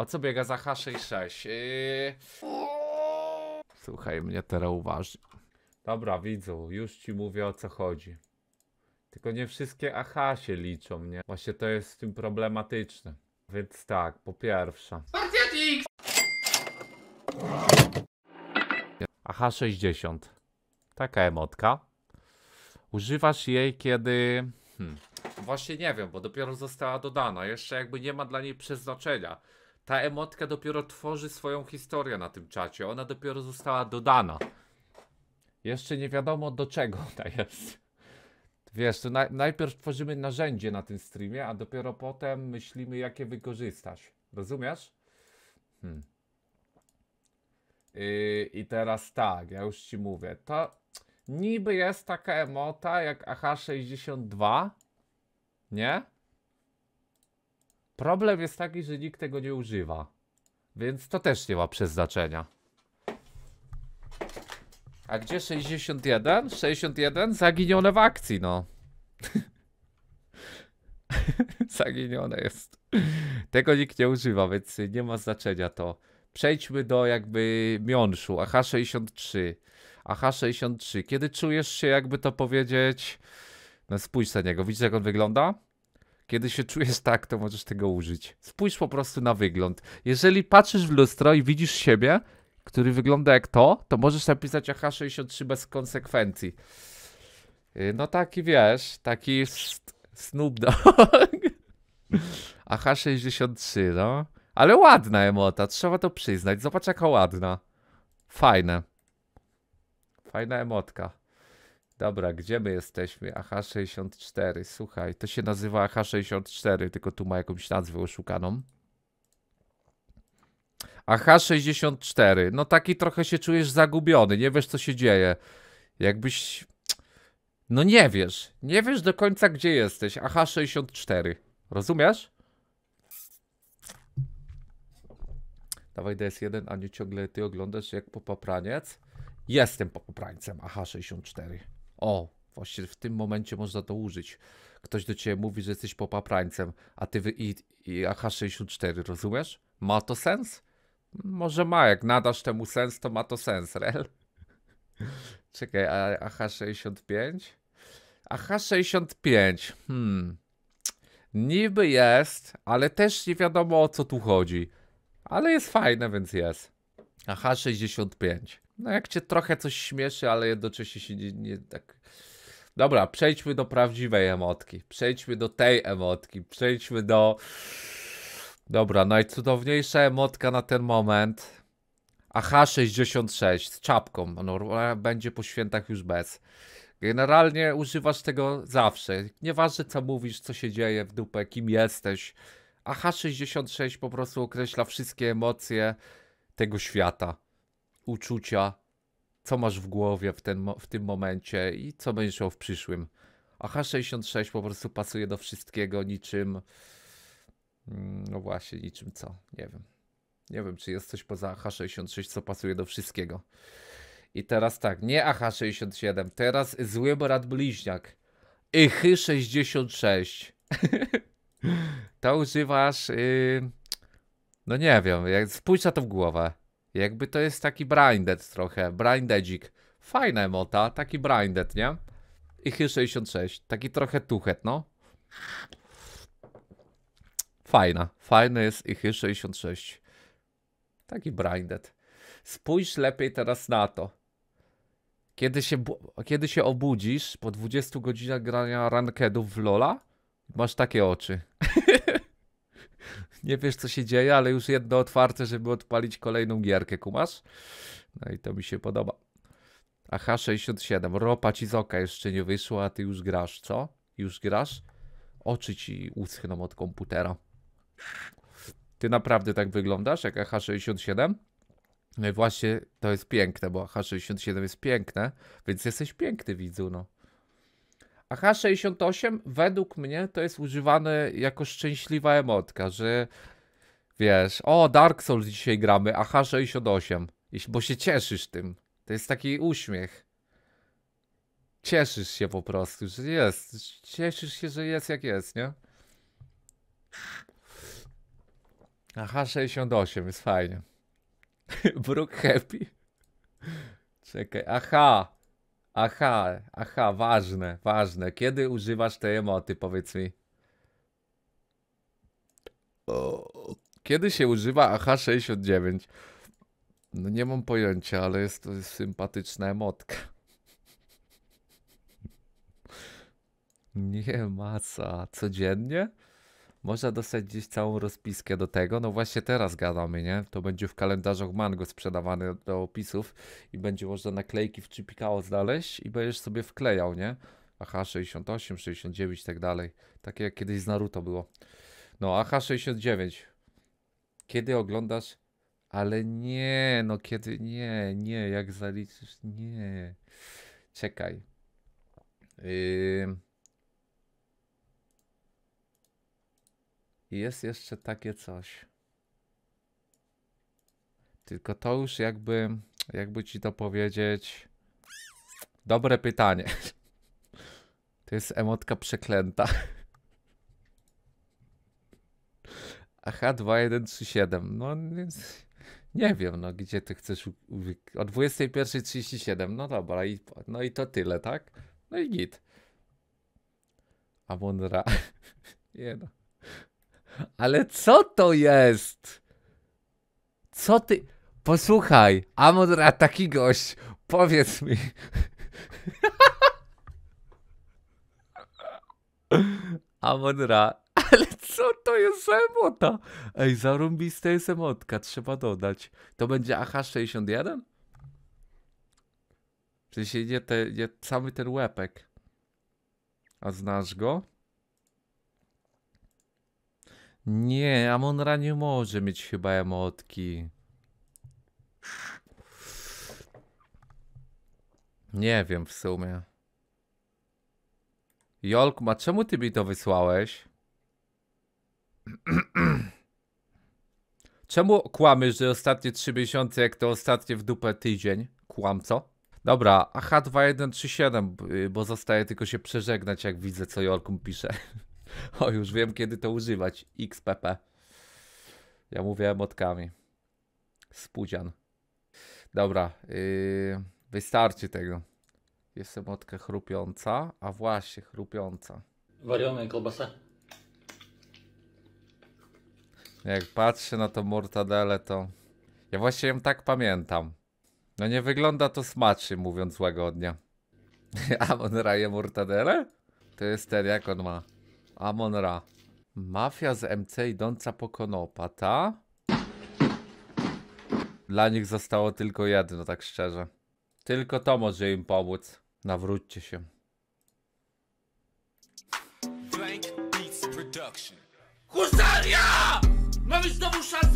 O co biega za H66? Yy... Słuchaj mnie teraz uważnie. Dobra, widzę, już ci mówię o co chodzi. Tylko nie wszystkie AH się liczą, nie? Właśnie to jest z tym problematyczne. Więc tak, po pierwsze. Aha 60. Taka emotka. Używasz jej kiedy... Hmm. Właśnie nie wiem, bo dopiero została dodana. Jeszcze jakby nie ma dla niej przeznaczenia ta emotka dopiero tworzy swoją historię na tym czacie. Ona dopiero została dodana. Jeszcze nie wiadomo do czego ona jest. Wiesz, to najpierw tworzymy narzędzie na tym streamie, a dopiero potem myślimy, jakie wykorzystać. Rozumiesz? Hmm. I teraz tak, ja już ci mówię. To niby jest taka emota jak AH62, nie? Problem jest taki, że nikt tego nie używa. Więc to też nie ma przeznaczenia. A gdzie 61? 61? Zaginione w akcji, no. Zaginione jest. Tego nikt nie używa, więc nie ma znaczenia to. Przejdźmy do jakby miąższu. AH63. AH63. Kiedy czujesz się, jakby to powiedzieć... No spójrz na niego. Widzisz, jak on wygląda? Kiedy się czujesz tak, to możesz tego użyć. Spójrz po prostu na wygląd. Jeżeli patrzysz w lustro i widzisz siebie, który wygląda jak to, to możesz napisać AH63 bez konsekwencji. Y, no taki wiesz, taki Snoop Dogg. AH63, no. Ale ładna emota, trzeba to przyznać. Zobacz jaka ładna. Fajne. Fajna emotka. Dobra, gdzie my jesteśmy? AH64, słuchaj, to się nazywa AH64, tylko tu ma jakąś nazwę oszukaną. AH64, no taki trochę się czujesz zagubiony, nie wiesz co się dzieje. Jakbyś... No nie wiesz, nie wiesz do końca gdzie jesteś, AH64, rozumiesz? Dawaj DS1, a nie ciągle ty oglądasz jak popapraniec? Jestem popaprańcem AH64. O, właśnie w tym momencie można to użyć. Ktoś do ciebie mówi, że jesteś popaprańcem, a ty wy, i, i AK-64, rozumiesz? Ma to sens? Może ma, jak nadasz temu sens, to ma to sens, rel. Czekaj, AH65? AH65, hmm. Niby jest, ale też nie wiadomo o co tu chodzi. Ale jest fajne, więc jest. AH65 no jak cię trochę coś śmieszy, ale jednocześnie się nie, nie tak... Dobra, przejdźmy do prawdziwej emotki. Przejdźmy do tej emotki. Przejdźmy do... Dobra, najcudowniejsza emotka na ten moment. AH66 z czapką. Normalnie będzie po świętach już bez. Generalnie używasz tego zawsze. Nieważne co mówisz, co się dzieje w dupę, kim jesteś. AH66 po prostu określa wszystkie emocje tego świata uczucia, co masz w głowie w, ten, w tym momencie i co będziesz miał w przyszłym. A H66 po prostu pasuje do wszystkiego, niczym. Mm, no właśnie, niczym co. Nie wiem. Nie wiem, czy jest coś poza H66, co pasuje do wszystkiego. I teraz tak, nie AH67, teraz zły brat bliźniak. YH66. to używasz. Yy... No nie wiem, jak spójrz na to w głowę. Jakby to jest taki braindead trochę, brindedzik. Fajna emota, taki braindead, nie? I Hy 66, taki trochę tuchet, no. Fajna, fajny jest i Hy 66. Taki braindead. Spójrz lepiej teraz na to. Kiedy się, kiedy się obudzisz po 20 godzinach grania rankedów w Lola, masz takie oczy. nie wiesz co się dzieje, ale już jedno otwarte, żeby odpalić kolejną gierkę, kumasz? No i to mi się podoba. A 67 ropa ci z oka jeszcze nie wyszła, a ty już grasz, co? Już grasz? Oczy ci uschną od komputera. Ty naprawdę tak wyglądasz jak AH67? No i właśnie to jest piękne, bo AH67 jest piękne, więc jesteś piękny widzu, no. A H68 według mnie to jest używane jako szczęśliwa emotka, że wiesz, o Dark Souls dzisiaj gramy, a H68, bo się cieszysz tym. To jest taki uśmiech. Cieszysz się po prostu, że jest. Cieszysz się, że jest jak jest, nie? A H68 jest fajnie. Brook Happy. Czekaj, aha. Aha, aha, ważne, ważne. Kiedy używasz tej emoty, powiedz mi? Kiedy się używa AH69? No nie mam pojęcia, ale jest to sympatyczna emotka. Nie masa. Codziennie? Można dostać gdzieś całą rozpiskę do tego. No właśnie teraz gadamy, nie? To będzie w kalendarzach Mango sprzedawany do opisów i będzie można naklejki w Chipikało znaleźć i będziesz sobie wklejał, nie? AH 68, 69 i tak dalej. Takie jak kiedyś z Naruto było. No, AH 69. Kiedy oglądasz? Ale nie, no kiedy nie, nie, jak zaliczysz? Nie. Czekaj. Yy... jest jeszcze takie coś. Tylko to już jakby, jakby ci to powiedzieć, dobre pytanie. To jest emotka przeklęta. Aha, 2137. No nie wiem, no gdzie ty chcesz. O 21.37. No dobra, i, no i to tyle, tak? No i git. Amonra. Nie no. Ale co to jest? Co ty... Posłuchaj, Amodra, taki gość, powiedz mi. Amodra, ale co to jest za emota? Ej, zarąbista jest emotka, trzeba dodać. To będzie AH61? W sensie nie, te, nie samy ten łepek. A znasz go? Nie, Ra nie może mieć chyba emotki. Nie wiem w sumie. ma czemu ty mi to wysłałeś? Czemu kłamiesz, że ostatnie 3 miesiące, jak to ostatnie w dupę tydzień? Kłamco? Dobra, h 2137 y, bo zostaje tylko się przeżegnać, jak widzę, co Jolkum pisze. O, już wiem kiedy to używać. XPP. Ja mówię emotkami. Spudzian. Dobra, yy, wystarczy tego. Jest emotka chrupiąca, a właśnie chrupiąca. Wariamy kolbasa. Jak patrzę na tą mortadelle to ja właśnie ją tak pamiętam. No nie wygląda to smacznie, mówiąc łagodnie. a on raje mortadelle? To jest ten, jak on ma? Amon Ra. Mafia z MC idąca po konopata. Dla nich zostało tylko jedno, tak szczerze. Tylko to może im pomóc. Nawróćcie się. Husaria! Mamy znowu szansę!